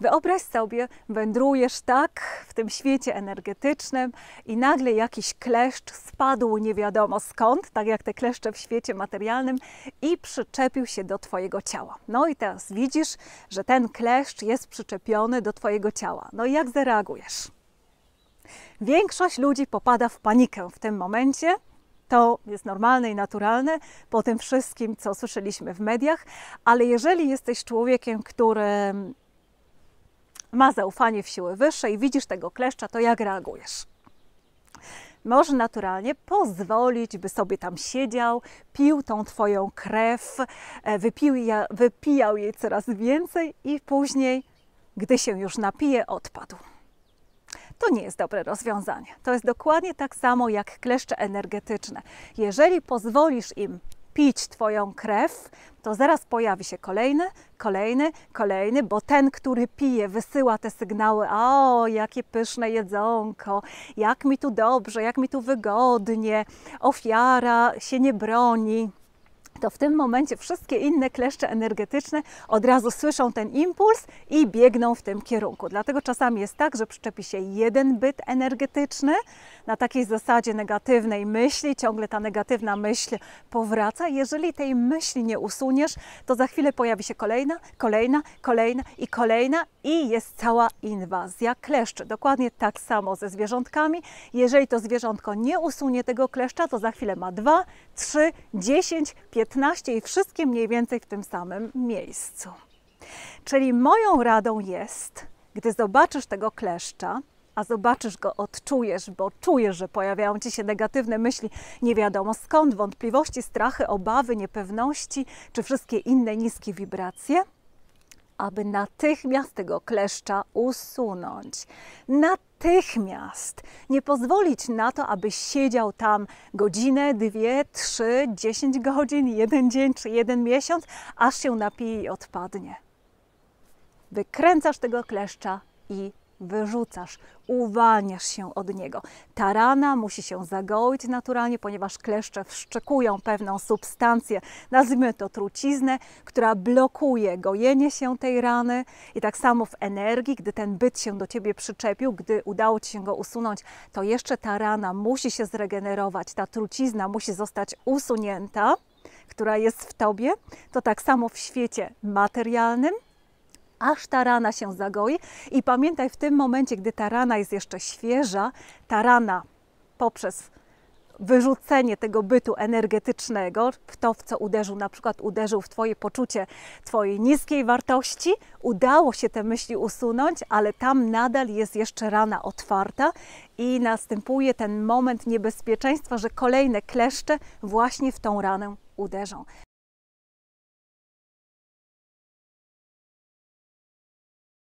Wyobraź sobie, wędrujesz tak w tym świecie energetycznym i nagle jakiś kleszcz spadł nie wiadomo skąd, tak jak te kleszcze w świecie materialnym i przyczepił się do Twojego ciała. No i teraz widzisz, że ten kleszcz jest przyczepiony do Twojego ciała. No i jak zareagujesz? Większość ludzi popada w panikę w tym momencie, to jest normalne i naturalne po tym wszystkim, co słyszeliśmy w mediach, ale jeżeli jesteś człowiekiem, który ma zaufanie w siły wyższe i widzisz tego kleszcza, to jak reagujesz? Może naturalnie pozwolić, by sobie tam siedział, pił tą Twoją krew, e, wypił, wypijał jej coraz więcej i później, gdy się już napije, odpadł. To nie jest dobre rozwiązanie. To jest dokładnie tak samo jak kleszcze energetyczne. Jeżeli pozwolisz im pić Twoją krew, to zaraz pojawi się kolejny, kolejny, kolejny, bo ten, który pije, wysyła te sygnały: O, jakie pyszne jedzonko, jak mi tu dobrze, jak mi tu wygodnie, ofiara się nie broni to w tym momencie wszystkie inne kleszcze energetyczne od razu słyszą ten impuls i biegną w tym kierunku. Dlatego czasami jest tak, że przyczepi się jeden byt energetyczny na takiej zasadzie negatywnej myśli, ciągle ta negatywna myśl powraca. Jeżeli tej myśli nie usuniesz, to za chwilę pojawi się kolejna, kolejna, kolejna i kolejna i jest cała inwazja kleszczy. Dokładnie tak samo ze zwierzątkami. Jeżeli to zwierzątko nie usunie tego kleszcza, to za chwilę ma dwa, trzy, dziesięć, pięć. 15 i wszystkie mniej więcej w tym samym miejscu. Czyli moją radą jest, gdy zobaczysz tego kleszcza, a zobaczysz go, odczujesz, bo czujesz, że pojawiają ci się negatywne myśli, nie wiadomo skąd, wątpliwości, strachy, obawy, niepewności czy wszystkie inne niskie wibracje, aby natychmiast tego kleszcza usunąć. Natychmiast! Nie pozwolić na to, aby siedział tam godzinę, dwie, trzy, dziesięć godzin, jeden dzień czy jeden miesiąc, aż się napije i odpadnie. Wykręcasz tego kleszcza i wyrzucasz, uwalniasz się od niego. Ta rana musi się zagoić naturalnie, ponieważ kleszcze wszczekują pewną substancję, nazwijmy to truciznę, która blokuje gojenie się tej rany i tak samo w energii, gdy ten byt się do ciebie przyczepił, gdy udało ci się go usunąć, to jeszcze ta rana musi się zregenerować, ta trucizna musi zostać usunięta, która jest w tobie, to tak samo w świecie materialnym aż ta rana się zagoi. I pamiętaj, w tym momencie, gdy ta rana jest jeszcze świeża, ta rana poprzez wyrzucenie tego bytu energetycznego, w to, w co uderzył, na przykład uderzył w Twoje poczucie Twojej niskiej wartości, udało się te myśli usunąć, ale tam nadal jest jeszcze rana otwarta i następuje ten moment niebezpieczeństwa, że kolejne kleszcze właśnie w tą ranę uderzą.